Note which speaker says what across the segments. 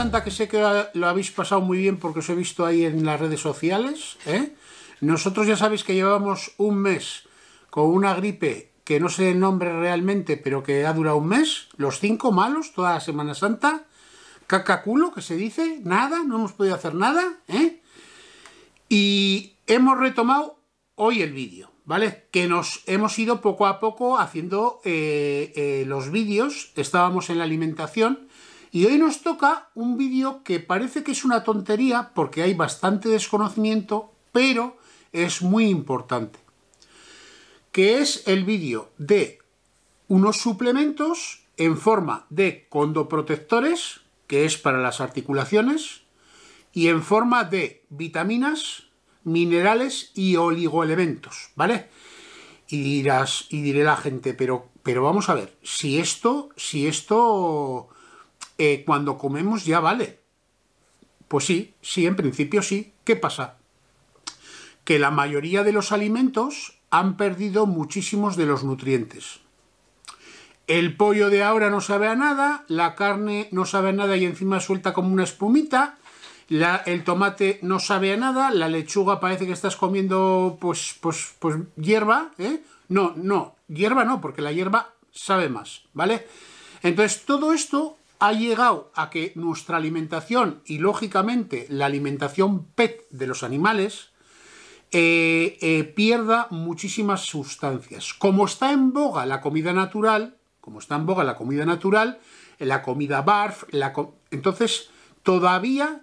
Speaker 1: Santa que sé que lo habéis pasado muy bien porque os he visto ahí en las redes sociales. ¿eh? Nosotros ya sabéis que llevamos un mes con una gripe que no sé el nombre realmente, pero que ha durado un mes. Los cinco malos, toda la Semana Santa. Cacaculo, que se dice. Nada, no hemos podido hacer nada. ¿eh? Y hemos retomado hoy el vídeo, ¿vale? Que nos hemos ido poco a poco haciendo eh, los vídeos. Estábamos en la alimentación y hoy nos toca un vídeo que parece que es una tontería porque hay bastante desconocimiento, pero es muy importante. Que es el vídeo de unos suplementos en forma de condoprotectores, que es para las articulaciones, y en forma de vitaminas, minerales y oligoelementos, ¿vale? Y y diré la gente, pero, pero vamos a ver, si esto, si esto eh, cuando comemos ya vale. Pues sí, sí, en principio sí. ¿Qué pasa? Que la mayoría de los alimentos han perdido muchísimos de los nutrientes. El pollo de ahora no sabe a nada, la carne no sabe a nada y encima suelta como una espumita, el tomate no sabe a nada, la lechuga parece que estás comiendo pues, pues, pues hierba, ¿eh? No, no, hierba no, porque la hierba sabe más, ¿vale? Entonces todo esto ha llegado a que nuestra alimentación y lógicamente la alimentación PET de los animales eh, eh, pierda muchísimas sustancias. Como está en boga la comida natural, como está en boga la comida natural, la comida barf, entonces todavía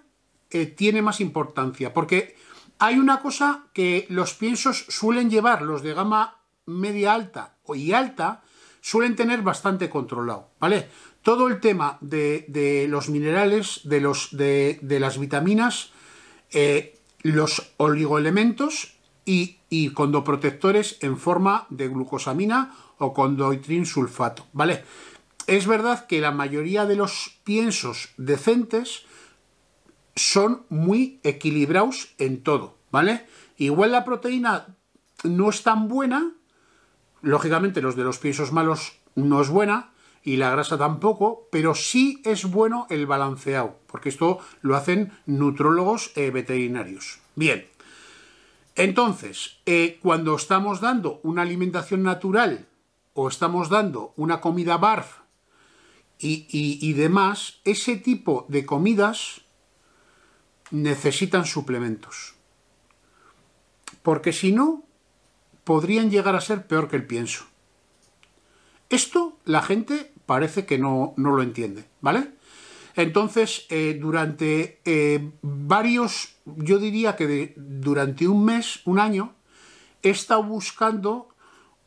Speaker 1: eh, tiene más importancia, porque hay una cosa que los piensos suelen llevar, los de gama media alta y alta, suelen tener bastante controlado, ¿vale? Todo el tema de, los minerales, de, los, de, las vitaminas, eh, los oligoelementos y, condoprotectores en forma de glucosamina o condoitrin sulfato, ¿vale? Es verdad que la mayoría de los piensos decentes son muy equilibrados en todo, ¿vale? Igual la proteína no es tan buena, lógicamente los de los piensos malos no es buena, y la grasa tampoco, pero sí es bueno el balanceado, porque esto lo hacen nutrólogos eh, veterinarios. Bien, entonces, eh, cuando estamos dando una alimentación natural o estamos dando una comida barf y demás, ese tipo de comidas necesitan suplementos. Porque si no, podrían llegar a ser peor que el pienso. Esto la gente parece que no, no lo entiende, ¿vale? Entonces, eh, durante eh, varios, yo diría que durante un mes, un año, he estado buscando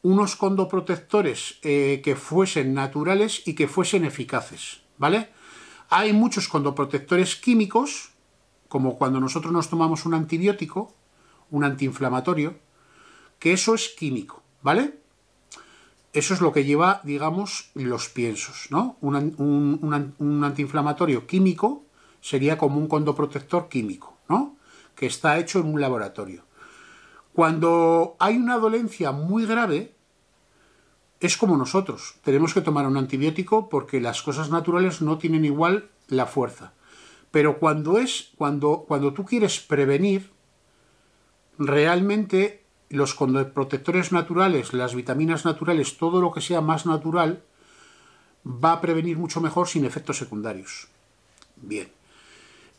Speaker 1: unos condoprotectores eh, que fuesen naturales y que fuesen eficaces, ¿vale? Hay muchos condoprotectores químicos, como cuando nosotros nos tomamos un antibiótico, un antiinflamatorio, que eso es químico, ¿vale? Eso es lo que lleva, digamos, los piensos, ¿no? Un, antiinflamatorio químico sería como un condoprotector químico, ¿no? Que está hecho en un laboratorio. Cuando hay una dolencia muy grave, es como nosotros. Tenemos que tomar un antibiótico porque las cosas naturales no tienen igual la fuerza. Pero cuando es, cuando, cuando tú quieres prevenir, realmente los condoprotectores naturales, las vitaminas naturales, todo lo que sea más natural, va a prevenir mucho mejor sin efectos secundarios. Bien.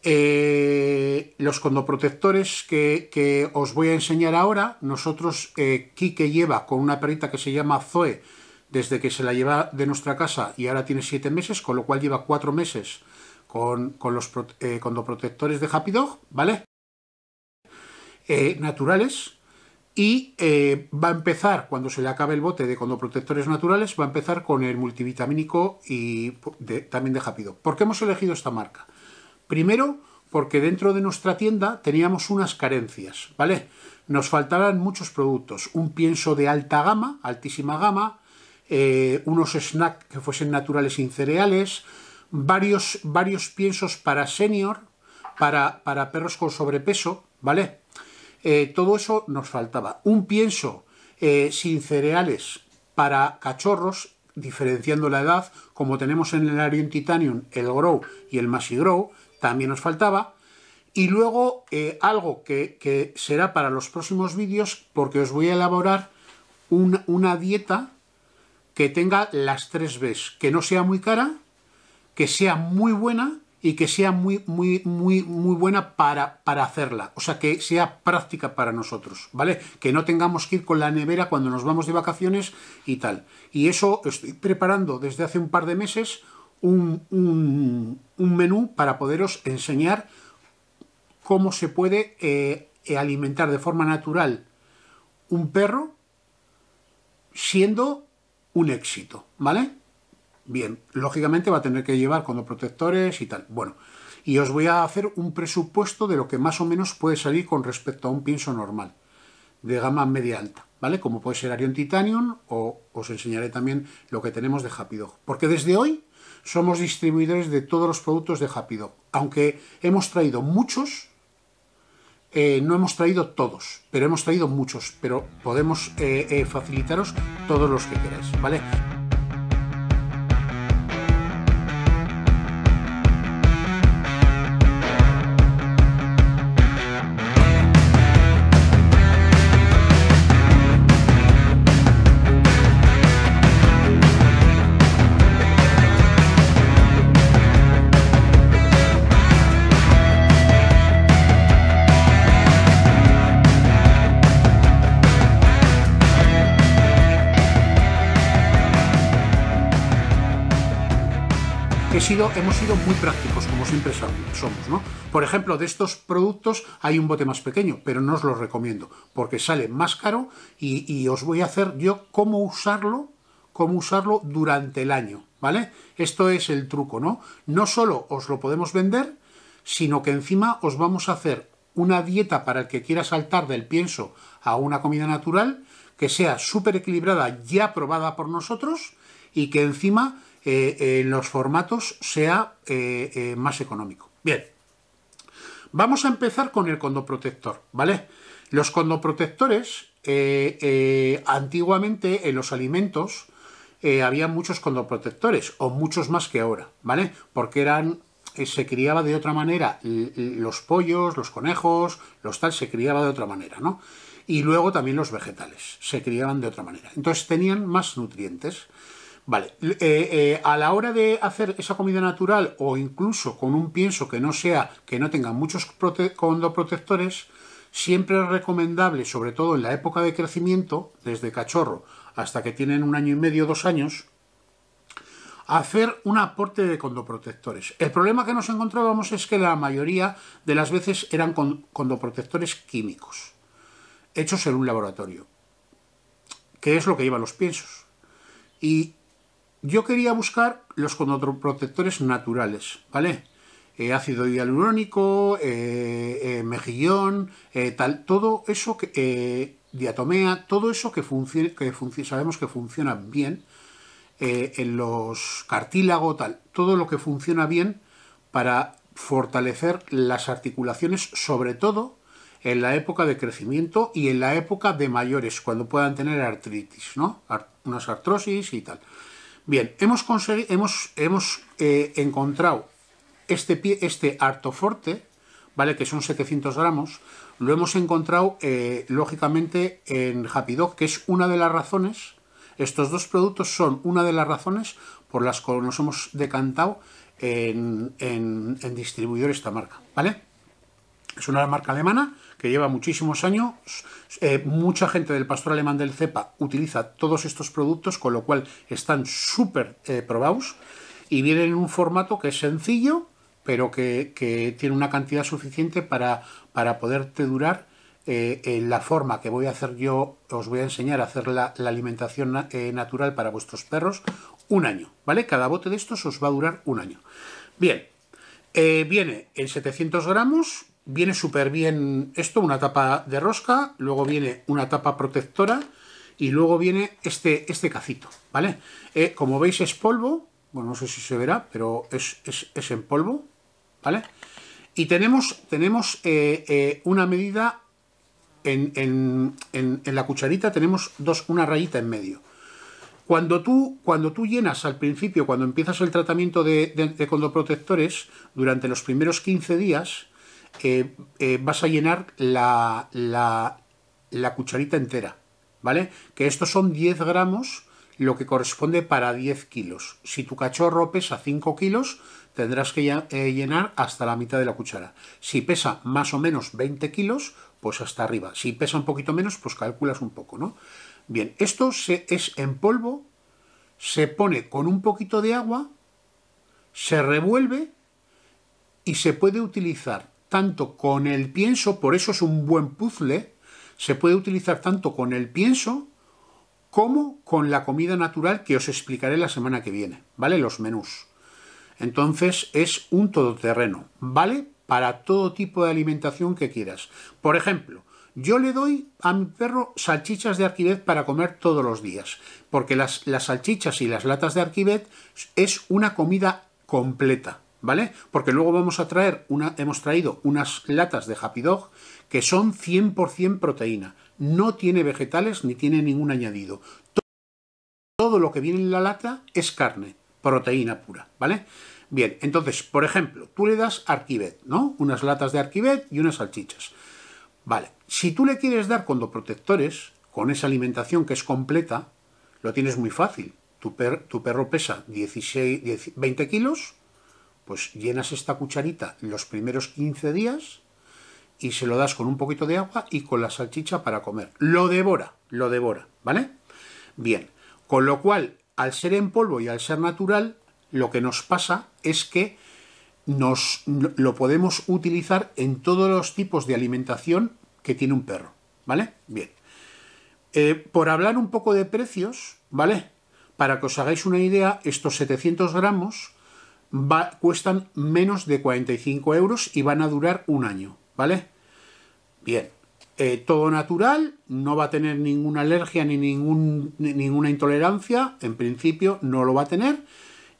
Speaker 1: Eh, los condoprotectores que, os voy a enseñar ahora, nosotros, eh, lleva con una perrita que se llama Zoe, desde que se la lleva de nuestra casa y ahora tiene 7 meses, con lo cual lleva 4 meses con, los eh, condoprotectores de Happy Dog, ¿vale? Eh, naturales, y eh, va a empezar, cuando se le acabe el bote de condoprotectores naturales, va a empezar con el multivitamínico y también de Japido. ¿Por qué hemos elegido esta marca? Primero, porque dentro de nuestra tienda teníamos unas carencias, ¿vale? Nos faltaban muchos productos, un pienso de alta gama, altísima gama, eh, unos snacks que fuesen naturales sin cereales, varios, varios piensos para senior, para, para perros con sobrepeso, ¿vale? Eh, todo eso nos faltaba. Un pienso eh, sin cereales para cachorros, diferenciando la edad, como tenemos en el Arion Titanium el Grow y el Masi Grow, también nos faltaba. Y luego eh, algo que, será para los próximos vídeos, porque os voy a elaborar una dieta que tenga las tres Bs, que no sea muy cara, que sea muy buena y que sea muy, muy, muy, muy buena para, para hacerla. O sea, que sea práctica para nosotros, ¿vale? Que no tengamos que ir con la nevera cuando nos vamos de vacaciones y tal. Y eso estoy preparando desde hace un par de meses un, menú para poderos enseñar cómo se puede eh, alimentar de forma natural un perro siendo un éxito, ¿vale? Bien, lógicamente va a tener que llevar protectores y tal. Bueno, y os voy a hacer un presupuesto de lo que más o menos puede salir con respecto a un pienso normal, de gama media alta, ¿vale? Como puede ser Arion Titanium o os enseñaré también lo que tenemos de Happy Dog. Porque desde hoy somos distribuidores de todos los productos de Happy Dog. Aunque hemos traído muchos, eh, no hemos traído todos, pero hemos traído muchos, pero podemos eh, eh, facilitaros todos los que queráis, ¿vale? hemos sido muy prácticos, como siempre somos, ¿no? Por ejemplo, de estos productos hay un bote más pequeño, pero no os lo recomiendo, porque sale más caro y, os voy a hacer yo cómo usarlo, cómo usarlo durante el año, ¿vale? Esto es el truco, ¿no? No solo os lo podemos vender, sino que encima os vamos a hacer una dieta para el que quiera saltar del pienso a una comida natural, que sea súper equilibrada, ya probada por nosotros, y que encima eh, eh, en los formatos sea eh, más económico. Bien, vamos a empezar con el condoprotector, ¿vale? Los condoprotectores, antiguamente en los alimentos, había muchos condoprotectores, o muchos más que ahora, ¿vale? Porque eran se criaba de otra manera los pollos, los conejos, los tal, se criaba de otra manera, ¿no? Y luego también los vegetales se criaban de otra manera. Entonces tenían más nutrientes. Vale, eh, eh, a la hora de hacer esa comida natural o incluso con un pienso que no sea, que no tenga muchos condoprotectores, siempre es recomendable, sobre todo en la época de crecimiento, desde cachorro hasta que tienen un año y medio, dos años, hacer un aporte de condoprotectores. El problema que nos encontrábamos es que la mayoría de las veces eran condoprotectores químicos, hechos en un laboratorio, que es lo que llevan los piensos. Y yo quería buscar los protectores naturales, ¿vale? Eh, ácido hialurónico, eh, eh, mejillón, tal, todo eso que diatomea, todo eso que, funciona, que sabemos que funciona bien en los cartílagos, tal, todo lo que funciona bien para fortalecer las articulaciones, sobre todo en la época de crecimiento y en la época de mayores, cuando puedan tener artritis, ¿no? unas artrosis y tal. Bien, hemos, conseguido, hemos, hemos eh, encontrado este, pie, este artoforte, ¿vale? que son 700 gramos, lo hemos encontrado eh, lógicamente en Happy Dog, que es una de las razones, estos dos productos son una de las razones por las que nos hemos decantado en, en, en distribuidor esta marca. ¿vale? Es una marca alemana que lleva muchísimos años. Eh, mucha gente del pastor alemán del cepa utiliza todos estos productos, con lo cual están súper eh, probados y vienen en un formato que es sencillo, pero que, tiene una cantidad suficiente para, para poderte durar eh, en la forma que voy a hacer yo, os voy a enseñar a hacer la, alimentación natural para vuestros perros, un año, ¿vale? Cada bote de estos os va a durar un año. Bien, viene en 700 gramos, viene súper bien esto, una tapa de rosca, luego viene una tapa protectora y luego viene este, este cacito, ¿vale? Eh, como veis es polvo, bueno, no sé si se verá, pero es, en polvo, ¿vale? Y tenemos, tenemos eh, eh, una medida en, en, en, la cucharita, tenemos dos, una rayita en medio. Cuando tú, cuando tú llenas al principio, cuando empiezas el tratamiento de, de condoprotectores, durante los primeros 15 días, eh, eh, vas a llenar la, cucharita entera, ¿vale? Que estos son 10 gramos, lo que corresponde para 10 kilos. Si tu cachorro pesa 5 kilos, tendrás que eh, llenar hasta la mitad de la cuchara. Si pesa más o menos 20 kilos, pues hasta arriba. Si pesa un poquito menos, pues calculas un poco, ¿no? Bien, esto se, es en polvo, se pone con un poquito de agua, se revuelve y se puede utilizar tanto con el pienso, por eso es un buen puzzle, se puede utilizar tanto con el pienso como con la comida natural que os explicaré la semana que viene, ¿vale? Los menús. Entonces es un todoterreno, ¿vale? Para todo tipo de alimentación que quieras. Por ejemplo, yo le doy a mi perro salchichas de arquivet para comer todos los días, porque las, salchichas y las latas de arquivet es una comida completa. ¿vale? Porque luego vamos a traer, hemos traído unas latas de Happy Dog que son 100% proteína. No tiene vegetales ni tiene ningún añadido. Todo lo que viene en la lata es carne, proteína pura, ¿vale? Bien, entonces, por ejemplo, tú le das Arquivet, ¿no? Unas latas de Arquivet y unas salchichas. Vale, si tú le quieres dar condoprotectores, con esa alimentación que es completa, lo tienes muy fácil. Tu, tu perro pesa 16, 20 kilos, pues llenas esta cucharita los primeros 15 días y se lo das con un poquito de agua y con la salchicha para comer. Lo devora, lo devora, ¿vale? Bien, con lo cual, al ser en polvo y al ser natural, lo que nos pasa es que nos, lo podemos utilizar en todos los tipos de alimentación que tiene un perro, ¿vale? Bien. Eh, por hablar un poco de precios, ¿vale? Para que os hagáis una idea, estos 700 gramos cuestan menos de 45 euros y van a durar un año, ¿vale? Bien, eh, todo natural, no va a tener ninguna alergia ni, ninguna intolerancia, en principio no lo va a tener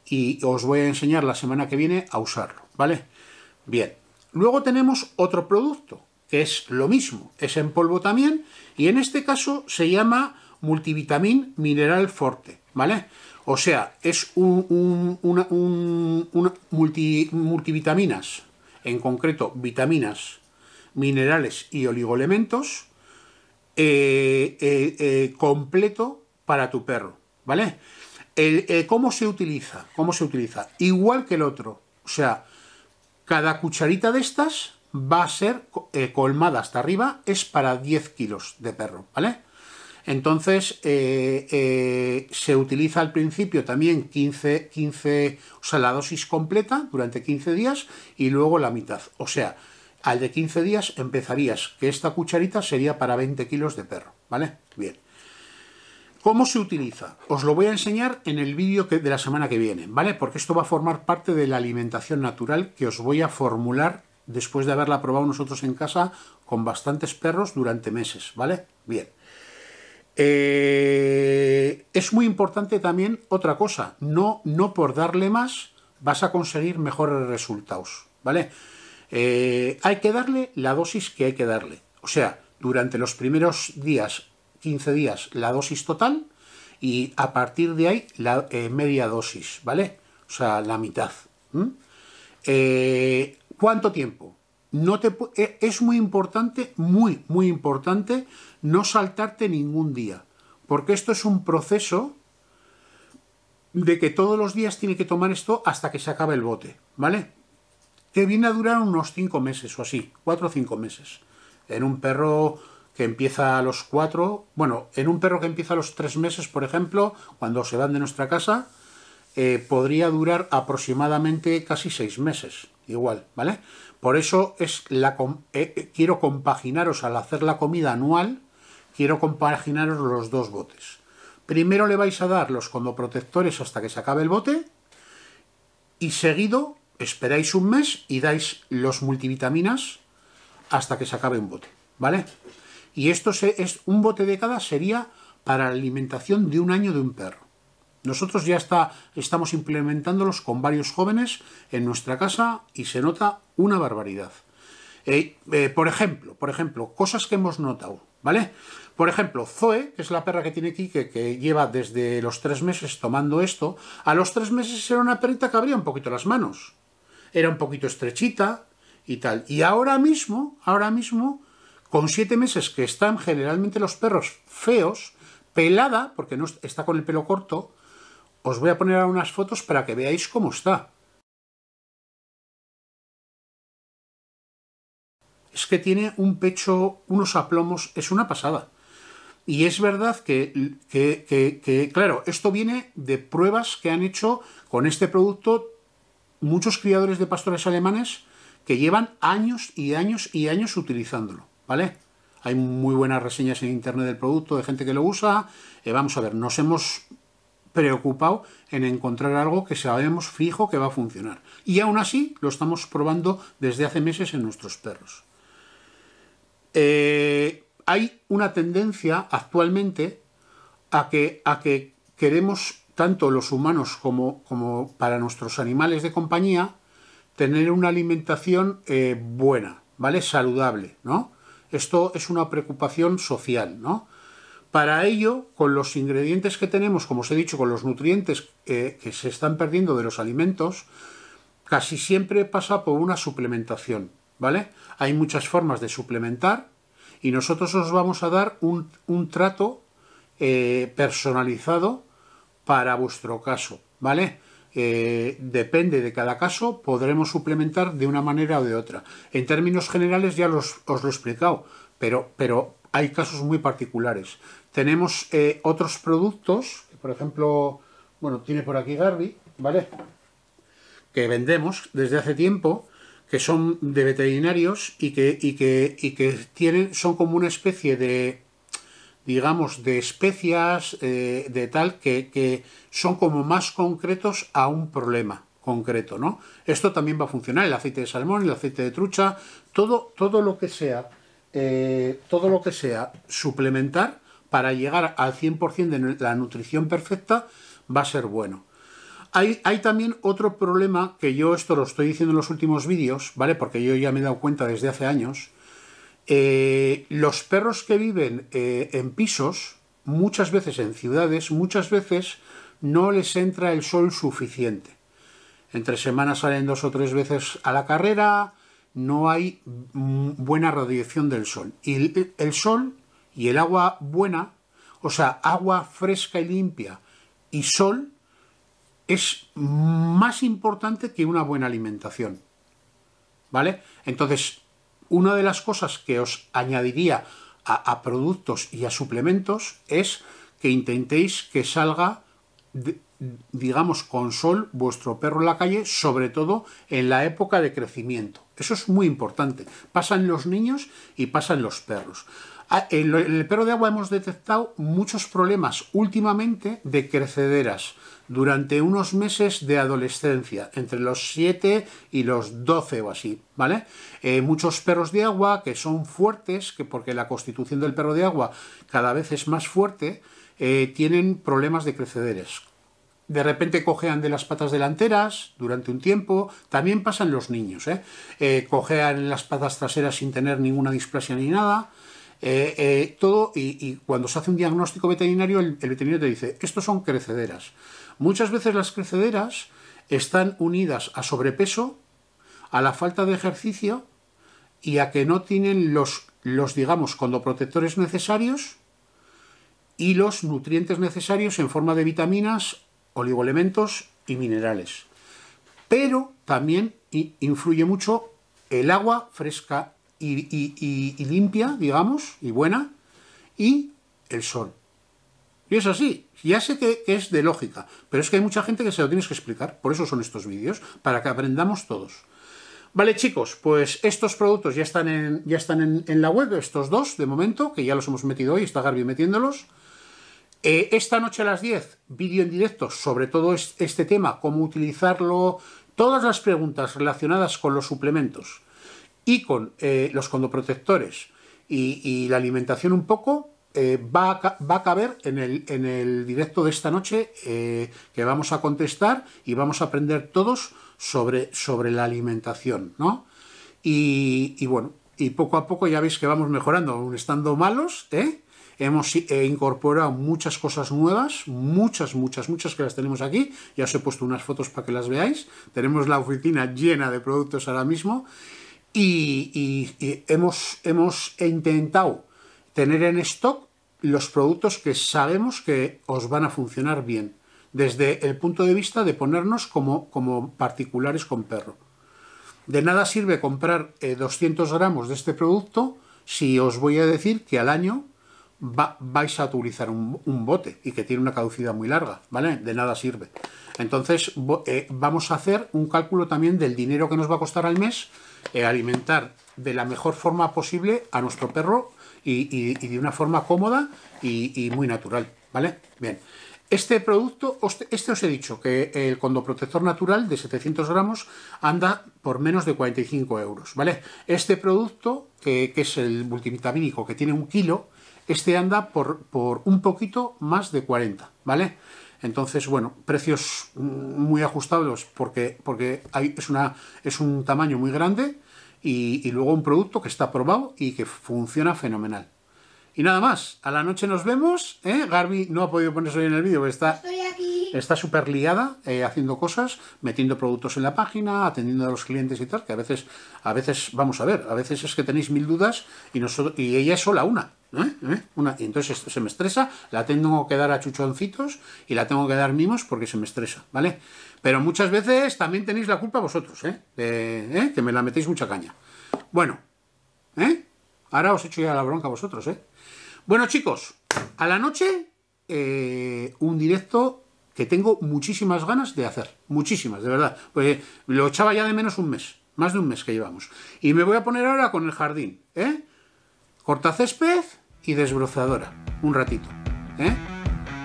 Speaker 1: y os voy a enseñar la semana que viene a usarlo, ¿vale? Bien, luego tenemos otro producto que es lo mismo, es en polvo también y en este caso se llama multivitamin mineral forte, ¿vale? O sea, es un, una, multivitaminas, en concreto vitaminas, minerales y oligoelementos eh, eh, eh, completo para tu perro, ¿vale? ¿Cómo se utiliza? ¿Cómo se utiliza? Igual que el otro, o sea, cada cucharita de estas va a ser colmada hasta arriba, es para 10 kilos de perro, ¿vale? Entonces, eh, eh, se utiliza al principio también 15, 15, o sea, la dosis completa durante 15 días y luego la mitad. O sea, al de 15 días empezarías, que esta cucharita sería para 20 kilos de perro, ¿vale? Bien. ¿Cómo se utiliza? Os lo voy a enseñar en el vídeo de la semana que viene, ¿vale? Porque esto va a formar parte de la alimentación natural que os voy a formular después de haberla probado nosotros en casa con bastantes perros durante meses, ¿vale? Bien. Eh, es muy importante también otra cosa, no, no por darle más vas a conseguir mejores resultados, ¿vale? Eh, hay que darle la dosis que hay que darle. O sea, durante los primeros días, 15 días, la dosis total y a partir de ahí la eh, media dosis, ¿vale? O sea, la mitad. ¿Cuánto tiempo? No te, es muy importante, muy, muy importante no saltarte ningún día, porque esto es un proceso de que todos los días tiene que tomar esto hasta que se acabe el bote, ¿vale? Que viene a durar unos 5 meses o así, 4 o 5 meses. En un perro que empieza a los 4, bueno, en un perro que empieza a los 3 meses, por ejemplo, cuando se van de nuestra casa, eh, podría durar aproximadamente casi 6 meses, igual, ¿vale? Por eso es la, eh, eh, quiero compaginaros al hacer la comida anual, quiero compaginaros los dos botes. Primero le vais a dar como protectores hasta que se acabe el bote y seguido esperáis un mes y dais los multivitaminas hasta que se acabe un bote, ¿vale? Y esto es un bote de cada sería para la alimentación de un año de un perro. Nosotros ya está, estamos implementándolos con varios jóvenes en nuestra casa y se nota una barbaridad. Eh, eh, por ejemplo, por ejemplo, cosas que hemos notado. ¿vale? Por ejemplo, Zoe, que es la perra que tiene aquí, que lleva desde los tres meses tomando esto, a los tres meses era una perrita que abría un poquito las manos. Era un poquito estrechita y tal. Y ahora mismo, ahora mismo, con siete meses que están generalmente los perros feos, pelada, porque no está con el pelo corto, os voy a poner unas fotos para que veáis cómo está. es que tiene un pecho, unos aplomos, es una pasada. Y es verdad que, claro, esto viene de pruebas que han hecho con este producto muchos criadores de pastores alemanes que llevan años y años y años utilizándolo, ¿vale? Hay muy buenas reseñas en internet del producto, de gente que lo usa. Eh, vamos a ver, nos hemos preocupado en encontrar algo que sabemos fijo que va a funcionar. Y aún así lo estamos probando desde hace meses en nuestros perros. Eh, hay una tendencia actualmente a que, queremos, tanto los humanos como, para nuestros animales de compañía, tener una alimentación eh, buena, ¿vale? Saludable, ¿no? Esto es una preocupación social, Para ello, con los ingredientes que tenemos, como os he dicho, con los nutrientes eh, que se están perdiendo de los alimentos, casi siempre pasa por una suplementación. Hay muchas formas de suplementar y nosotros os vamos a dar un, trato eh, personalizado para vuestro caso, ¿vale? Eh, depende de cada caso, podremos suplementar de una manera o de otra. En términos generales ya os lo he explicado, pero, pero hay casos muy particulares. Tenemos eh, otros productos, por ejemplo, bueno, tiene por aquí Garby, ¿vale? Que vendemos desde hace tiempo que son de veterinarios y que, y que, que tienen, son como una especie de, digamos, de especias, eh, de tal, que, son como más concretos a un problema concreto, ¿no? Esto también va a funcionar, el aceite de salmón, el aceite de trucha, todo, todo lo que sea, eh, todo lo que sea suplementar para llegar al 100% de la nutrición perfecta va a ser bueno. Hay, también otro problema que yo esto lo estoy diciendo en los últimos vídeos, ¿vale? Porque yo ya me he dado cuenta desde hace años. Eh, los perros que viven eh, en pisos, muchas veces en ciudades, muchas veces no les entra el sol suficiente. Entre semanas salen dos o tres veces a la carrera, no hay mm, buena radiación del sol. Y el sol y el agua buena, o sea, agua fresca y limpia y sol, es más importante que una buena alimentación. ¿Vale? Entonces, una de las cosas que os añadiría a, productos y a suplementos es que intentéis que salga, digamos, con sol vuestro perro en la calle, sobre todo en la época de crecimiento. Eso es muy importante. Pasan los niños y pasan los perros. Ah, en el perro de agua hemos detectado muchos problemas últimamente de crecederas durante unos meses de adolescencia, entre los 7 y los 12 o así, ¿vale? Eh, muchos perros de agua que son fuertes, que porque la constitución del perro de agua cada vez es más fuerte, eh, tienen problemas de crecederes. De repente cojean de las patas delanteras durante un tiempo, también pasan los niños, ¿eh? eh cojean las patas traseras sin tener ninguna displasia ni nada, todo y, cuando se hace un diagnóstico veterinario, el, el, veterinario te dice, estos son crecederas. Muchas veces las crecederas están unidas a sobrepeso, a la falta de ejercicio y a que no tienen los, los digamos, condoprotectores necesarios y los nutrientes necesarios en forma de vitaminas, oligoelementos y minerales. Pero también influye mucho el agua fresca y limpia, digamos, y buena, y el sol. Y es así, ya sé que es de lógica, pero es que hay mucha gente que se lo tienes que explicar, por eso son estos vídeos, para que aprendamos todos. Vale chicos, pues estos productos ya están, en, ya están en, la web, estos dos de momento, que ya los hemos metido hoy, está Garbi metiéndolos. Eh, esta noche a las 10, vídeo en directo sobre todo este tema, cómo utilizarlo, todas las preguntas relacionadas con los suplementos y con eh, los condoprotectores y la alimentación un poco, eh, va, a, caber en el, en el, directo de esta noche eh, que vamos a contestar y vamos a aprender todos sobre, sobre la alimentación, ¿no? Y, bueno, y poco a poco ya veis que vamos mejorando, aún estando malos, ¿eh? Hemos eh, incorporado muchas cosas nuevas, muchas, muchas, muchas que las tenemos aquí. Ya os he puesto unas fotos para que las veáis. Tenemos la oficina llena de productos ahora mismo. Y, hemos, hemos intentado tener en stock los productos que sabemos que os van a funcionar bien, desde el punto de vista de ponernos como, como particulares con perro. De nada sirve comprar 200 eh, gramos de este producto si os voy a decir que al año vais a utilizar un, bote y que tiene una caducidad muy larga, ¿vale? De nada sirve. Entonces eh, vamos a hacer un cálculo también del dinero que nos va a costar al mes eh, alimentar de la mejor forma posible a nuestro perro y, de una forma cómoda y, muy natural, ¿vale? Bien. Este producto, este os he dicho que el condoprotector natural de 700 gramos anda por menos de 45 euros, ¿vale? Este producto, eh, que es el multivitamínico que tiene un kilo, este anda por, un poquito más de 40, ¿vale? Entonces, bueno, precios mm, muy ajustados porque, porque es, una, es un tamaño muy grande y, luego un producto que está probado y que funciona fenomenal. Y nada más, a la noche nos vemos. ¿eh? Garby no ha podido ponerse hoy en el vídeo, está está súper liada eh, haciendo cosas, metiendo productos en la página, atendiendo a los clientes y tal, que a veces, a veces, vamos a ver, a veces es que tenéis mil dudas y, nosotros, y ella es sola una. ¿Eh? ¿Eh? y entonces se me estresa, la tengo que dar a chuchoncitos y la tengo que dar mimos porque se me estresa, ¿vale? Pero muchas veces también tenéis la culpa vosotros, ¿eh? ¿eh? que me la metéis mucha caña. Bueno, ¿eh? Ahora os hecho ya la bronca vosotros, ¿eh? Bueno, chicos, a la noche un directo que tengo muchísimas ganas de hacer. Muchísimas, de verdad. Pues lo echaba ya de menos un mes. Más de un mes que llevamos. Y me voy a poner ahora con el jardín, ¿eh? Cortacésped, y desbrozadora. Un ratito. ¿Eh?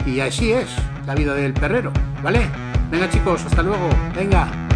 Speaker 1: Y así es la vida del perrero, ¿vale? Venga chicos, hasta luego. Venga.